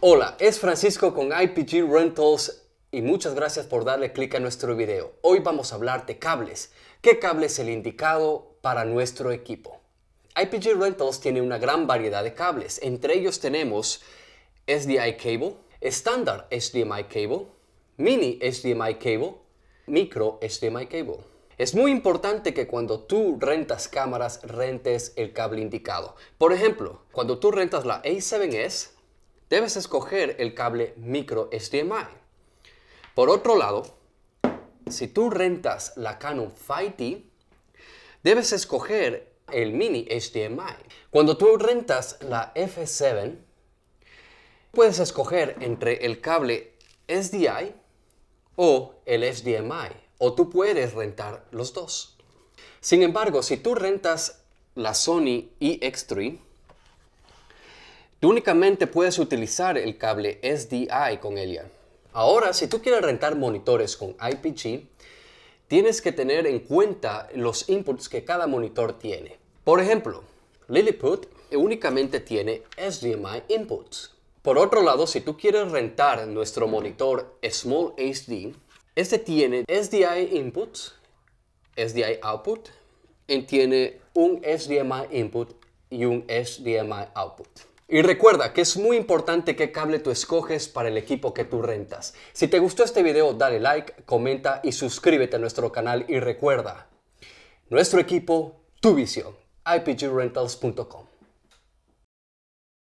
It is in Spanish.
Hola, es Francisco con IPG Rentals y muchas gracias por darle clic a nuestro video. Hoy vamos a hablar de cables. ¿Qué cable es el indicado para nuestro equipo? IPG Rentals tiene una gran variedad de cables. Entre ellos tenemos SDI cable, estándar HDMI cable, mini HDMI cable, micro HDMI cable. Es muy importante que cuando tú rentas cámaras, rentes el cable indicado. Por ejemplo, cuando tú rentas la A7S, debes escoger el cable micro HDMI. Por otro lado, si tú rentas la Canon 5 debes escoger el mini HDMI. Cuando tú rentas la F7, puedes escoger entre el cable SDI o el HDMI, o tú puedes rentar los dos. Sin embargo, si tú rentas la Sony EX3, Tú únicamente puedes utilizar el cable SDI con Elia. Ahora, si tú quieres rentar monitores con IPG, tienes que tener en cuenta los inputs que cada monitor tiene. Por ejemplo, Lilliput únicamente tiene HDMI inputs. Por otro lado, si tú quieres rentar nuestro monitor Small HD, este tiene SDI inputs, SDI output, y tiene un HDMI input y un HDMI output. Y recuerda que es muy importante qué cable tú escoges para el equipo que tú rentas. Si te gustó este video, dale like, comenta y suscríbete a nuestro canal y recuerda, nuestro equipo, tu visión, ipgrentals.com.